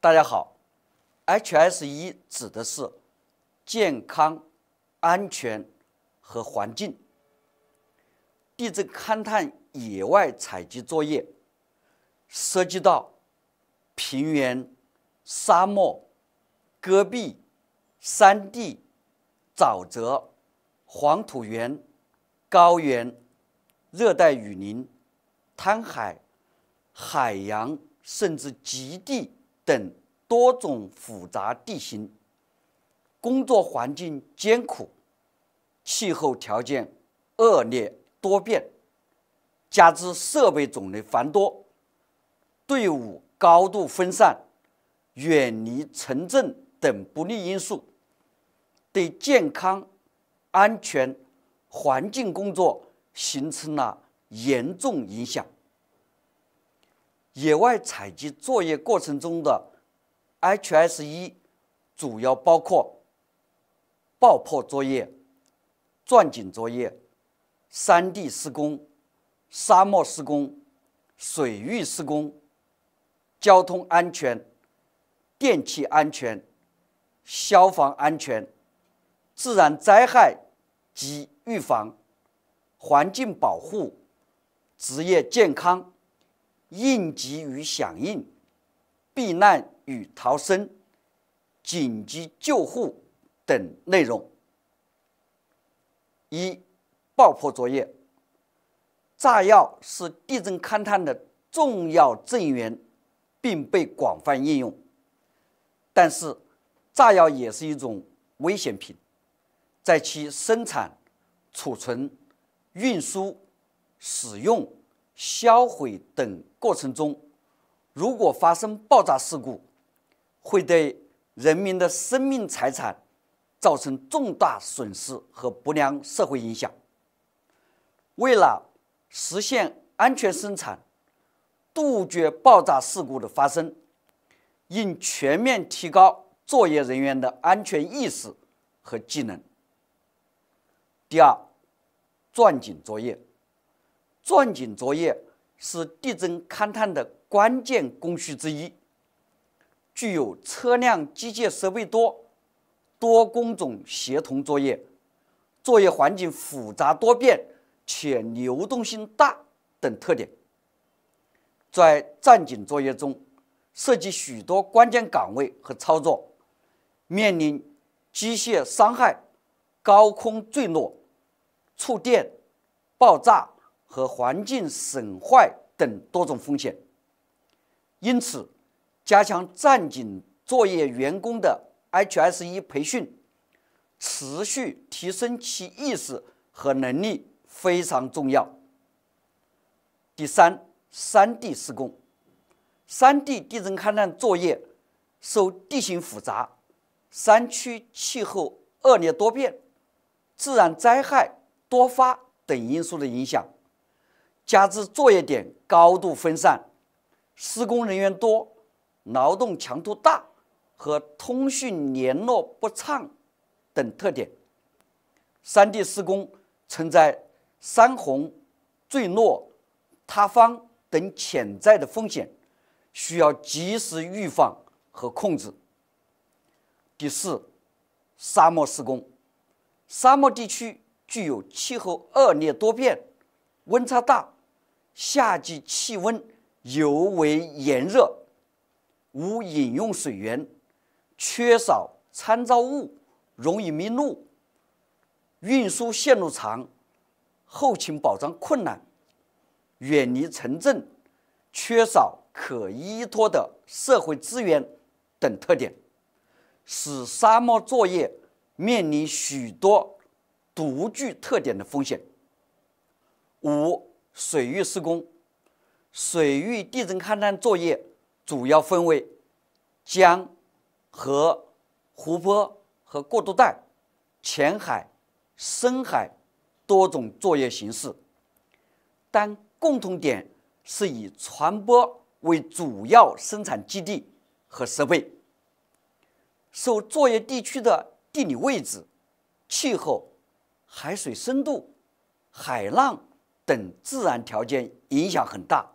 大家好，HSE 指的是健康、安全和环境。地质勘探野外采集作业涉及到平原、沙漠、戈壁、山地、沼泽、黄土原、高原、热带雨林、滩海、海洋，甚至极地。等多种复杂地形，工作环境艰苦，气候条件恶劣多变，加之设备种类繁多，队伍高度分散，远离城镇等不利因素，对健康、安全、环境工作形成了严重影响。野外采集作业过程中的 HSE 主要包括爆破作业、钻井作业、山地施工、沙漠施工、水域施工、交通安全、电气安全、消防安全、自然灾害及预防、环境保护、职业健康。应急与响应、避难与逃生、紧急救护等内容。一、爆破作业。炸药是地震勘探的重要证源，并被广泛应用。但是，炸药也是一种危险品，在其生产、储存、运输、使用。销毁等过程中，如果发生爆炸事故，会对人民的生命财产造成重大损失和不良社会影响。为了实现安全生产，杜绝爆炸事故的发生，应全面提高作业人员的安全意识和技能。第二，钻井作业。钻井作业是地震勘探的关键工序之一，具有车辆机械设备多、多工种协同作业、作业环境复杂多变且流动性大等特点。在钻井作业中，涉及许多关键岗位和操作，面临机械伤害、高空坠落、触电、爆炸。和环境损坏等多种风险，因此，加强战警作业员工的 HSE 培训，持续提升其意识和能力非常重要。第三，山地施工，山地地震勘探作业受地形复杂、山区气候恶劣多变、自然灾害多发等因素的影响。加之作业点高度分散，施工人员多，劳动强度大和通讯联络不畅等特点，山地施工存在山洪、坠落、塌方等潜在的风险，需要及时预防和控制。第四，沙漠施工，沙漠地区具有气候恶劣多变、温差大。夏季气温尤为炎热，无饮用水源，缺少参照物，容易迷路，运输线路长，后勤保障困难，远离城镇，缺少可依托的社会资源等特点，使沙漠作业面临许多独具特点的风险。五。水域施工、水域地震勘探作业主要分为江和湖泊和过渡带、浅海、深海多种作业形式，但共同点是以船舶为主要生产基地和设备，受作业地区的地理位置、气候、海水深度、海浪。等自然条件影响很大，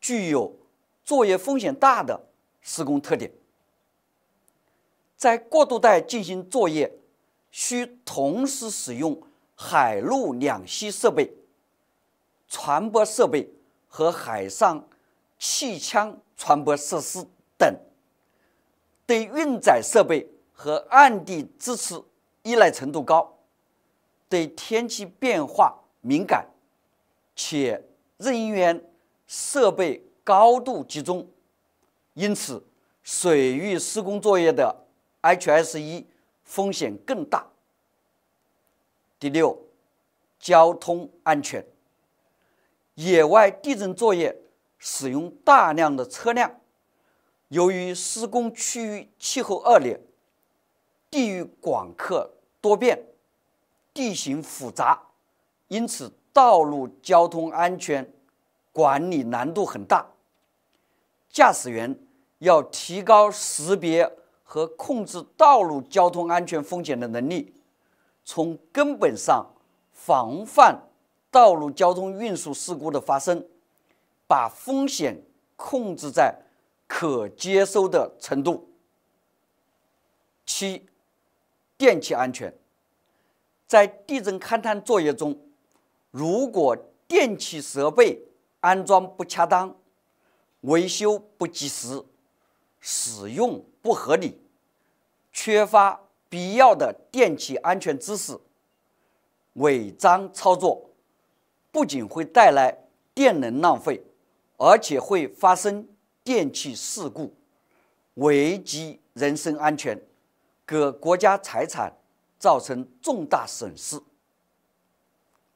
具有作业风险大的施工特点。在过渡带进行作业，需同时使用海陆两栖设备、船舶设备和海上气枪传播设施等，对运载设备和岸地支持依赖程度高，对天气变化敏感。且人员设备高度集中，因此水域施工作业的 HSE 风险更大。第六，交通安全。野外地震作业使用大量的车辆，由于施工区域气候恶劣、地域广阔多变、地形复杂，因此。道路交通安全管理难度很大，驾驶员要提高识别和控制道路交通安全风险的能力，从根本上防范道路交通运输事故的发生，把风险控制在可接收的程度。七，电气安全，在地震勘探作业中。如果电气设备安装不恰当、维修不及时、使用不合理、缺乏必要的电气安全知识、违章操作，不仅会带来电能浪费，而且会发生电气事故，危及人身安全，给国家财产造成重大损失。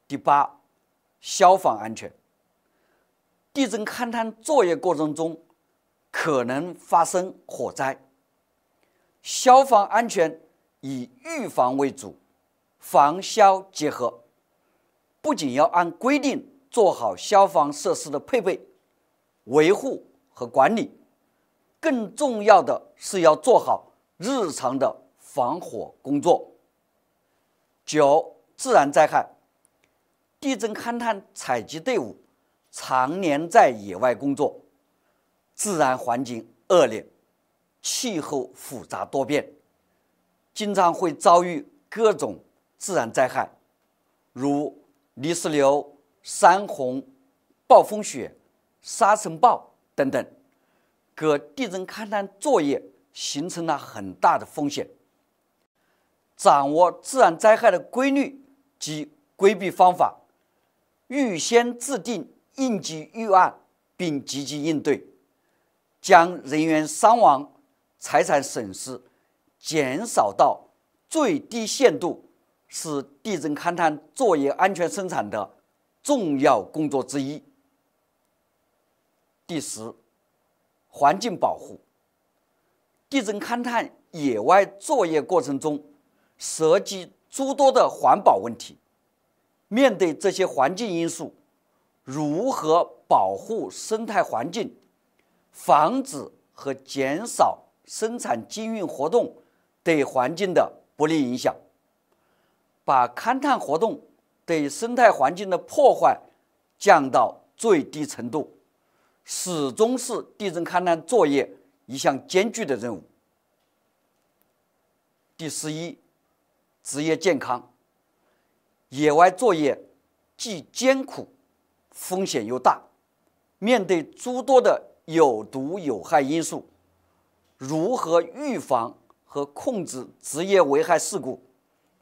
第八，消防安全。地震勘探作业过程中可能发生火灾，消防安全以预防为主，防消结合。不仅要按规定做好消防设施的配备、维护和管理，更重要的是要做好日常的防火工作。九，自然灾害。地震勘探采集队伍常年在野外工作，自然环境恶劣，气候复杂多变，经常会遭遇各种自然灾害，如泥石流、山洪、暴风雪、沙尘暴等等，给地震勘探作业形成了很大的风险。掌握自然灾害的规律及规避方法。预先制定应急预案，并积极应对，将人员伤亡、财产损失减少到最低限度，是地震勘探作业安全生产的重要工作之一。第十，环境保护。地震勘探野外作业过程中，涉及诸多的环保问题。面对这些环境因素，如何保护生态环境，防止和减少生产经营活动对环境的不利影响，把勘探活动对生态环境的破坏降到最低程度，始终是地震勘探作业一项艰巨的任务。第十一，职业健康。野外作业既艰苦，风险又大，面对诸多的有毒有害因素，如何预防和控制职业危害事故、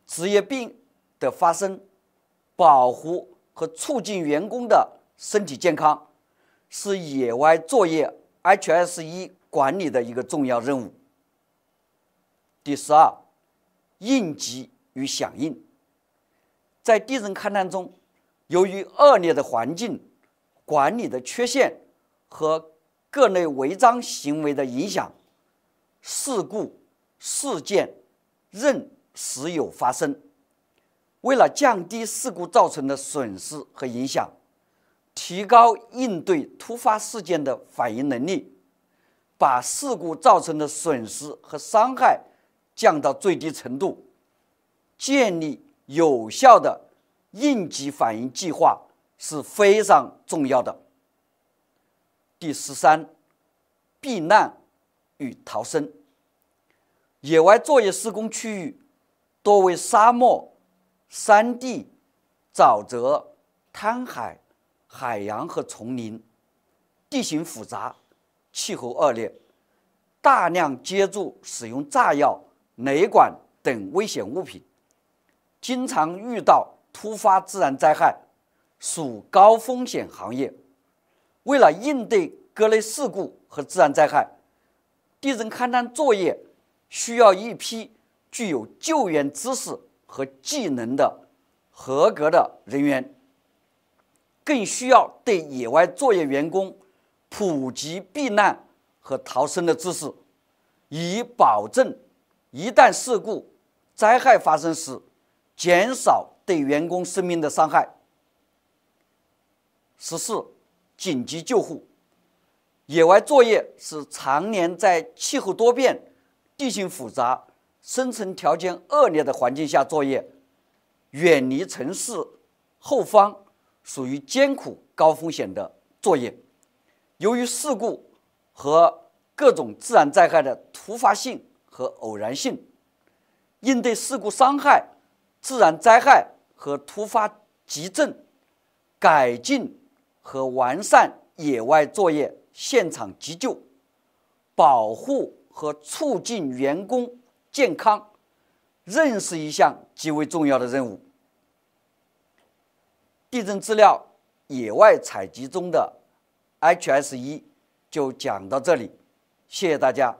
职业病的发生，保护和促进员工的身体健康，是野外作业 HSE 管理的一个重要任务。第十二，应急与响应。在地震勘探中，由于恶劣的环境、管理的缺陷和各类违章行为的影响，事故事件仍时有发生。为了降低事故造成的损失和影响，提高应对突发事件的反应能力，把事故造成的损失和伤害降到最低程度，建立。有效的应急反应计划是非常重要的。第十三，避难与逃生。野外作业施工区域多为沙漠、山地、沼泽、滩海、海洋和丛林，地形复杂，气候恶劣，大量接触使用炸药、雷管等危险物品。经常遇到突发自然灾害，属高风险行业。为了应对各类事故和自然灾害，地震勘探作业需要一批具有救援知识和技能的合格的人员，更需要对野外作业员工普及避难和逃生的知识，以保证一旦事故灾害发生时。减少对员工生命的伤害。十四，紧急救护。野外作业是常年在气候多变、地形复杂、生存条件恶劣的环境下作业，远离城市、后方，属于艰苦、高风险的作业。由于事故和各种自然灾害的突发性和偶然性，应对事故伤害。自然灾害和突发急症，改进和完善野外作业现场急救，保护和促进员工健康，认识一项极为重要的任务。地震资料野外采集中的 HSE 就讲到这里，谢谢大家。